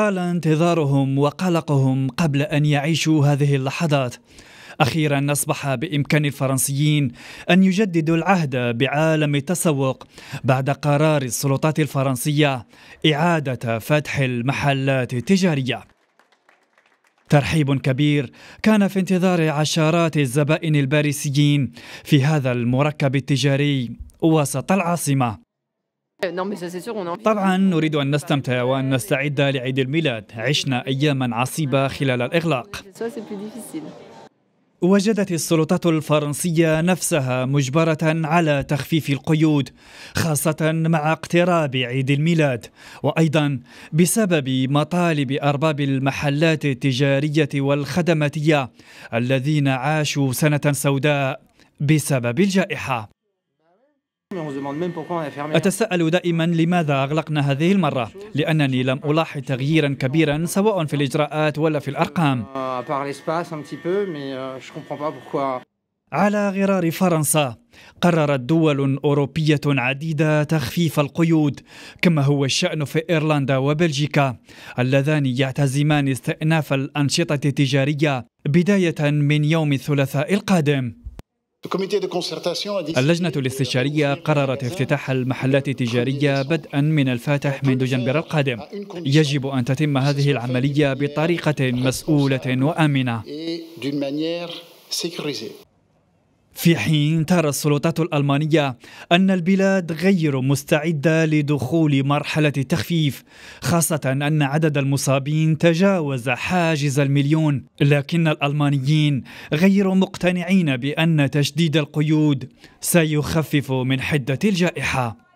طال انتظارهم وقلقهم قبل ان يعيشوا هذه اللحظات اخيرا اصبح بامكان الفرنسيين ان يجددوا العهد بعالم التسوق بعد قرار السلطات الفرنسيه اعاده فتح المحلات التجاريه ترحيب كبير كان في انتظار عشرات الزبائن الباريسيين في هذا المركب التجاري وسط العاصمه طبعا نريد أن نستمتع وأن نستعد لعيد الميلاد عشنا أياما عصيبة خلال الإغلاق وجدت السلطات الفرنسية نفسها مجبرة على تخفيف القيود خاصة مع اقتراب عيد الميلاد وأيضا بسبب مطالب أرباب المحلات التجارية والخدماتية الذين عاشوا سنة سوداء بسبب الجائحة أتساءل دائما لماذا أغلقنا هذه المرة لأنني لم ألاحظ تغييرا كبيرا سواء في الإجراءات ولا في الأرقام euh, euh, على غرار فرنسا قررت دول أوروبية عديدة تخفيف القيود كما هو الشأن في إيرلندا وبلجيكا اللذان يعتزمان استئناف الأنشطة التجارية بداية من يوم الثلاثاء القادم اللجنة الاستشارية قررت افتتاح المحلات التجارية بدءا من الفاتح من دجنبر القادم يجب أن تتم هذه العملية بطريقة مسؤولة وآمنة في حين ترى السلطات الألمانية أن البلاد غير مستعدة لدخول مرحلة تخفيف خاصة أن عدد المصابين تجاوز حاجز المليون لكن الألمانيين غير مقتنعين بأن تشديد القيود سيخفف من حدة الجائحة